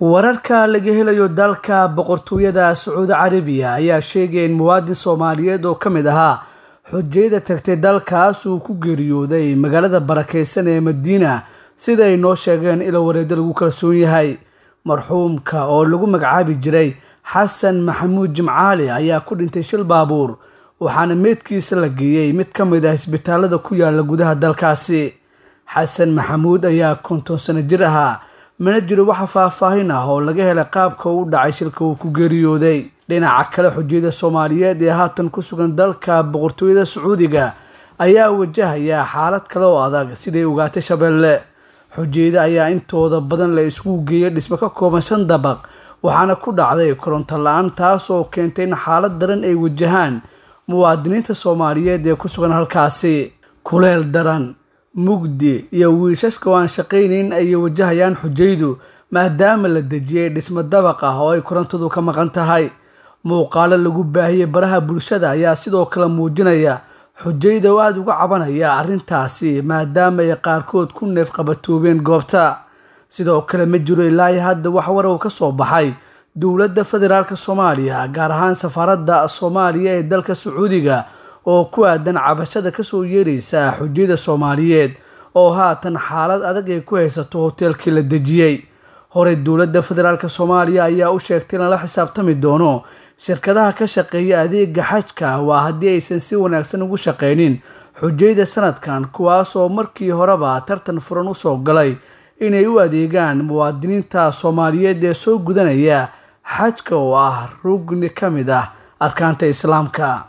wararka laga helayo dalka boqortooyada sacuudi carabiya ayaa sheegaya in muwaadin soomaaliyeed oo ka mid ahaa xujayda tagtay dalkaas uu ku geeriyooday magaalada barakeysan ee madiina sida ay noo sheegeen ilo wareeda lagu kalsoon yahay marxuumka oo lagu magacaabi jiray xasan maxamuud jimcaali ayaa ku dhintay shil baabuur waxaana meydkiisa la geeyey mid ka mid ah isbitaalada ku yaalla gudaha dalkaasi xasan maxamuud ayaa konton sano jir ahaa mana jiro waxa faahfaahin ah oo laga helay qaabka uu dhacay shilka uu ku geeriyooday dhinaca kale xujiyada soomaaliyeed ee haatan ku sugan dalka boqortooyada sacuudiga ayaa wajahayaa xaalad kale oo adag siday ogaatay shabeelle xujiyada ayaa intooda badan la isku geeyay dhismo ka kooban shan dabaq waxaana ku dhacday koronto la-aan taasoo keentay in xaalad daran ay wajahaan muwaadiniinta soomaaliyeed ee ku sugan halkaasi kuleel daran mugdi iyo wiishashka waan shaqaynayn ayay wajahayaan xujaydu maadaama la dejiyey dhismo dabaq ah oo ay korontadu ka maqan tahay muuqaalo lagu baahiyey baraha bulshada ayaa sidoo kale muujinaya xujayda oo aada uga cabanaya arrintaasi maadaama ay qaarkood ku neef qabatoobeen goobta sidoo kale ma jiro ilaahi hadda wax warow ka soo baxay dowladda federaalka soomaaliya gaar ahaan safaaradda soomaaliya ee dalka sacuudiga oo ku aadan cabashada kasoo yeeraysa xujyada soomaaliyeed oo haatan xaalad adag ay ku haysato hoteelkii la dejiyey hore dowladda federaalk soomaaliya ayaa u sheegtay in lala xisaabtami doono shirkadaha ka shaqeeya adeega xajka waa haddii aysan si wanaagsan ugu shaqaynin xujayda sanadkan kuwaasoo markii horeba tartan furan u soo galay inay u adeegaan muwaadiniinta soomaaliyeed ee soo gudanaya xajka oo ah rugni ka mid ah arkaanta islaamka